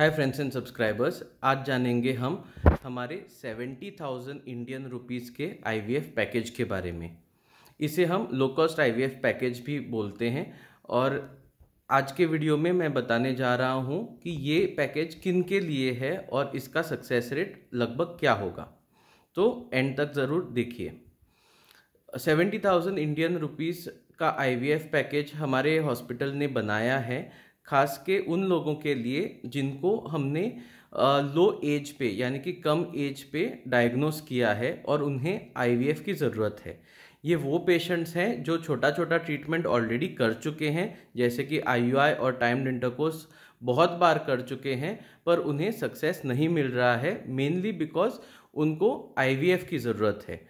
hi friends and subscribers आज जानेंगे हम हमारे सेवेंटी थाउजेंड इंडियन रुपीस के आईवीएफ पैकेज के बारे में इसे हम लो कॉस्ट आईवीएफ पैकेज भी बोलते हैं और आज के वीडियो में मैं बताने जा रहा हूं कि ये पैकेज किन के लिए है और इसका सक्सेस रेट लगभग क्या होगा तो एंड तक ज़रूर देखिए सेवेंटी इंडियन रुपीज़ का आई पैकेज हमारे हॉस्पिटल ने बनाया है खास के उन लोगों के लिए जिनको हमने लो एज पे यानी कि कम एज पे डायग्नोस किया है और उन्हें आईवीएफ की ज़रूरत है ये वो पेशेंट्स हैं जो छोटा छोटा ट्रीटमेंट ऑलरेडी कर चुके हैं जैसे कि आईयूआई और टाइम्ड इंटरकोस बहुत बार कर चुके हैं पर उन्हें सक्सेस नहीं मिल रहा है मेनली बिकॉज उनको आईवीएफ की ज़रूरत है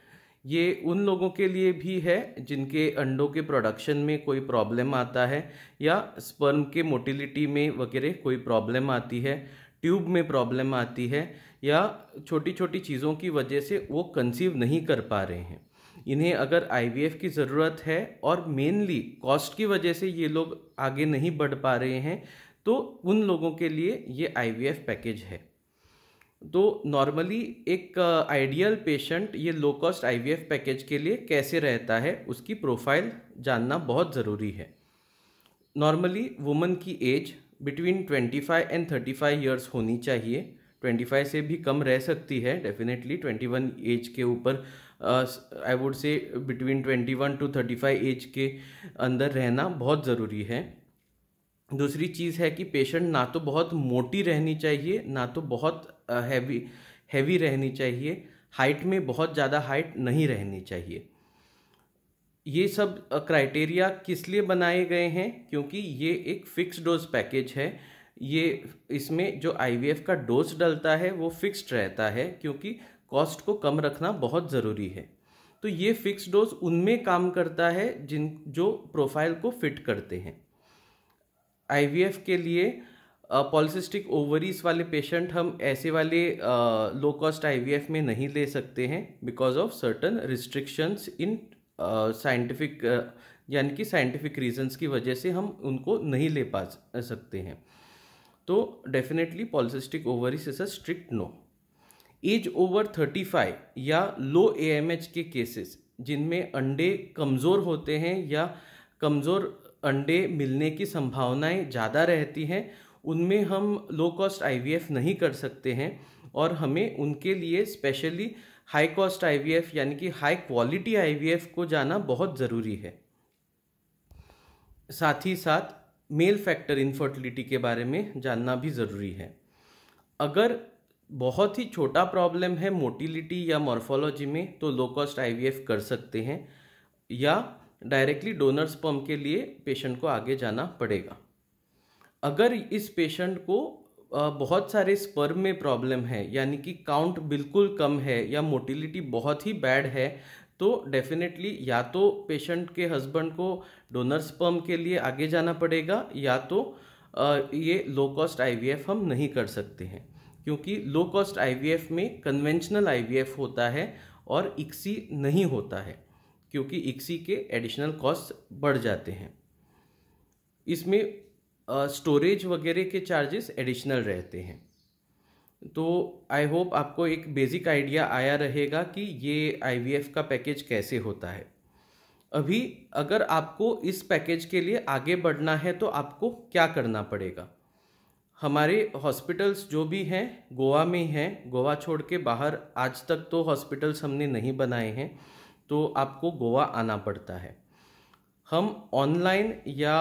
ये उन लोगों के लिए भी है जिनके अंडों के प्रोडक्शन में कोई प्रॉब्लम आता है या स्पर्म के मोटिलिटी में वगैरह कोई प्रॉब्लम आती है ट्यूब में प्रॉब्लम आती है या छोटी छोटी चीज़ों की वजह से वो कंसीव नहीं कर पा रहे हैं इन्हें अगर आईवीएफ की ज़रूरत है और मेनली कॉस्ट की वजह से ये लोग आगे नहीं बढ़ पा रहे हैं तो उन लोगों के लिए ये आईवीएफ पैकेज है तो नॉर्मली एक आइडियल uh, पेशेंट ये लो कॉस्ट आई पैकेज के लिए कैसे रहता है उसकी प्रोफाइल जानना बहुत ज़रूरी है नॉर्मली वुमन की एज बिटवीन 25 एंड 35 इयर्स होनी चाहिए 25 से भी कम रह सकती है डेफिनेटली 21 एज के ऊपर I would say between 21 to 35 age के अंदर रहना बहुत ज़रूरी है दूसरी चीज़ है कि पेशेंट ना तो बहुत मोटी रहनी चाहिए ना तो बहुत हैवी हैवी रहनी चाहिए हाइट में बहुत ज़्यादा हाइट नहीं रहनी चाहिए ये सब क्राइटेरिया किस लिए बनाए गए हैं क्योंकि ये एक फिक्स डोज पैकेज है ये इसमें जो आईवीएफ का डोज डलता है वो फिक्स्ड रहता है क्योंकि कॉस्ट को कम रखना बहुत ज़रूरी है तो ये फिक्स डोज उनमें काम करता है जिन जो प्रोफाइल को फिट करते हैं आईवीएफ के लिए पॉलिसिस्टिक ओवरीज वाले पेशेंट हम ऐसे वाले लो कॉस्ट आई में नहीं ले सकते हैं because of certain restrictions in scientific यानी कि साइंटिफिक रीजंस की वजह से हम उनको नहीं ले पा सकते हैं तो definitely polycystic ovaries is a strict no age over thirty five या लो एच के केसेस जिनमें अंडे कमज़ोर होते हैं या कमज़ोर अंडे मिलने की संभावनाएं ज़्यादा रहती हैं उनमें हम लो कॉस्ट आई नहीं कर सकते हैं और हमें उनके लिए स्पेशली हाई कॉस्ट आई यानी कि हाई क्वालिटी आई को जाना बहुत ज़रूरी है साथ ही साथ मेल फैक्टर इनफर्टिलिटी के बारे में जानना भी ज़रूरी है अगर बहुत ही छोटा प्रॉब्लम है मोटिलिटी या मॉर्फोलॉजी में तो लो कॉस्ट आई कर सकते हैं या डायरेक्टली डोनर्स पम्प के लिए पेशेंट को आगे जाना पड़ेगा अगर इस पेशेंट को बहुत सारे स्पर्म में प्रॉब्लम है यानी कि काउंट बिल्कुल कम है या मोटिलिटी बहुत ही बैड है तो डेफिनेटली या तो पेशेंट के हस्बैंड को डोनर स्पर्म के लिए आगे जाना पड़ेगा या तो ये लो कॉस्ट आई हम नहीं कर सकते हैं क्योंकि लो कॉस्ट आई में कन्वेंशनल आई होता है और इक्सी नहीं होता है क्योंकि इक्सी के एडिशनल कॉस्ट बढ़ जाते हैं इसमें स्टोरेज वगैरह के चार्जेस एडिशनल रहते हैं तो आई होप आपको एक बेसिक आइडिया आया रहेगा कि ये आई का पैकेज कैसे होता है अभी अगर आपको इस पैकेज के लिए आगे बढ़ना है तो आपको क्या करना पड़ेगा हमारे हॉस्पिटल्स जो भी हैं गोवा में हैं गोवा छोड़ के बाहर आज तक तो हॉस्पिटल्स हमने नहीं बनाए हैं तो आपको गोवा आना पड़ता है हम ऑनलाइन या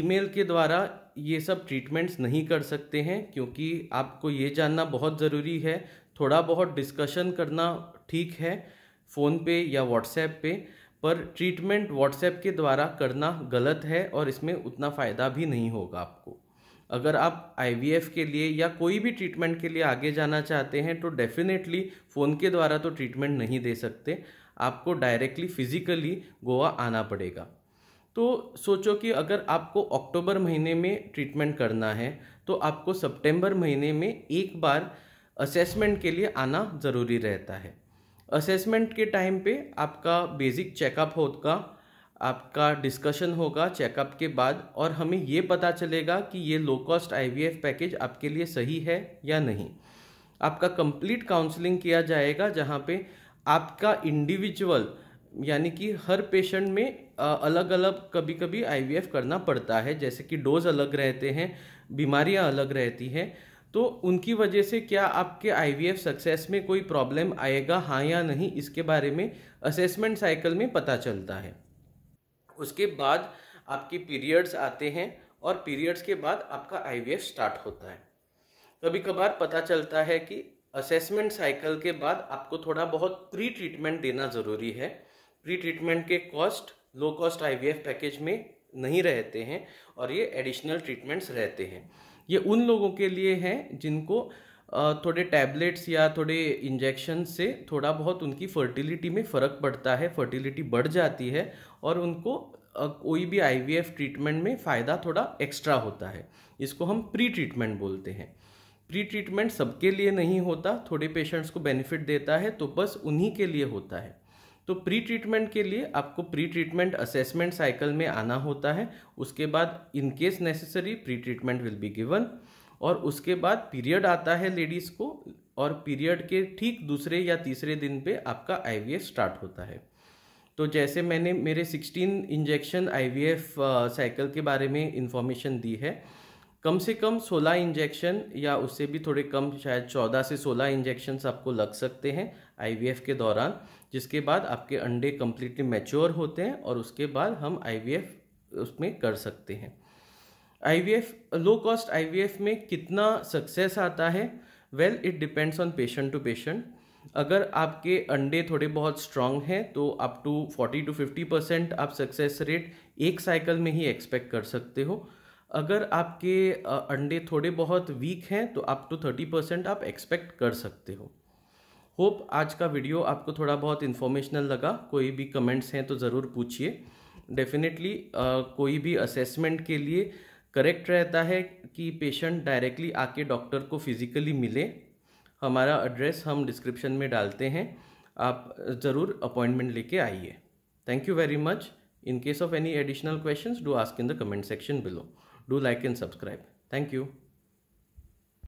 ईमेल के द्वारा ये सब ट्रीटमेंट्स नहीं कर सकते हैं क्योंकि आपको ये जानना बहुत ज़रूरी है थोड़ा बहुत डिस्कशन करना ठीक है फ़ोन पे या व्हाट्सएप पे पर ट्रीटमेंट व्हाट्सएप के द्वारा करना गलत है और इसमें उतना फ़ायदा भी नहीं होगा आपको अगर आप आई के लिए या कोई भी ट्रीटमेंट के लिए आगे जाना चाहते हैं तो डेफिनेटली फ़ोन के द्वारा तो ट्रीटमेंट नहीं दे सकते आपको डायरेक्टली फिज़िकली गोवा आना पड़ेगा तो सोचो कि अगर आपको अक्टूबर महीने में ट्रीटमेंट करना है तो आपको सितंबर महीने में एक बार असेसमेंट के लिए आना ज़रूरी रहता है असेसमेंट के टाइम पे आपका बेसिक चेकअप होगा आपका डिस्कशन होगा चेकअप के बाद और हमें ये पता चलेगा कि ये लो कॉस्ट आईवीएफ पैकेज आपके लिए सही है या नहीं आपका कंप्लीट काउंसलिंग किया जाएगा जहाँ पे आपका इंडिविजुअल यानी कि हर पेशेंट में अलग अलग कभी कभी आई करना पड़ता है जैसे कि डोज अलग रहते हैं बीमारियां अलग रहती हैं तो उनकी वजह से क्या आपके आई सक्सेस में कोई प्रॉब्लम आएगा हाँ या नहीं इसके बारे में असेसमेंट साइकिल में पता चलता है उसके बाद आपके पीरियड्स आते हैं और पीरियड्स के बाद आपका आई स्टार्ट होता है कभी कभार पता चलता है कि असेसमेंट साइकिल के बाद आपको थोड़ा बहुत प्री ट्रीटमेंट देना ज़रूरी है प्री ट्रीटमेंट के cost low cost I package में नहीं रहते हैं और ये एडिशनल ट्रीटमेंट्स रहते हैं ये उन लोगों के लिए हैं जिनको थोड़े टैबलेट्स या थोड़े इंजेक्शन से थोड़ा बहुत उनकी फर्टिलिटी में फ़र्क पड़ता है फर्टिलिटी बढ़ जाती है और उनको कोई भी आईवीएफ ट्रीटमेंट में फ़ायदा थोड़ा एक्स्ट्रा होता है इसको हम प्री ट्रीटमेंट बोलते हैं प्री ट्रीटमेंट सबके लिए नहीं होता थोड़े पेशेंट्स को बेनिफिट देता है तो बस उन्हीं के लिए होता है तो प्री ट्रीटमेंट के लिए आपको प्री ट्रीटमेंट असेसमेंट साइकिल में आना होता है उसके बाद in case necessary pre treatment will be given और उसके बाद पीरियड आता है लेडीज़ को और पीरियड के ठीक दूसरे या तीसरे दिन पे आपका आई स्टार्ट होता है तो जैसे मैंने मेरे 16 इंजेक्शन आई साइकिल के बारे में इंफॉर्मेशन दी है कम से कम 16 इंजेक्शन या उससे भी थोड़े कम शायद 14 से 16 इंजेक्शन आपको लग सकते हैं आईवीएफ के दौरान जिसके बाद आपके अंडे कम्प्लीटली मैच्योर होते हैं और उसके बाद हम आईवीएफ उसमें कर सकते हैं आईवीएफ लो कॉस्ट आईवीएफ में कितना सक्सेस आता है well it depends on patient to patient अगर आपके अंडे थोड़े बहुत स्ट्रांग हैं तो अप टू 40 टू 50 परसेंट आप सक्सेस रेट एक साइकिल में ही एक्सपेक्ट कर सकते हो अगर आपके अंडे थोड़े बहुत वीक हैं तो आप टू थर्टी परसेंट आप एक्सपेक्ट कर सकते हो होप आज का वीडियो आपको थोड़ा बहुत इन्फॉर्मेशनल लगा कोई भी कमेंट्स हैं तो ज़रूर पूछिए डेफिनेटली कोई भी असेसमेंट के लिए करेक्ट रहता है कि पेशेंट डायरेक्टली आके डॉक्टर को फिज़िकली मिले हमारा एड्रेस हम डिस्क्रिप्शन में डालते हैं आप ज़रूर अपॉइंटमेंट लेके आइए thank you very much in case of any additional questions do ask in the comment section below do like and subscribe thank you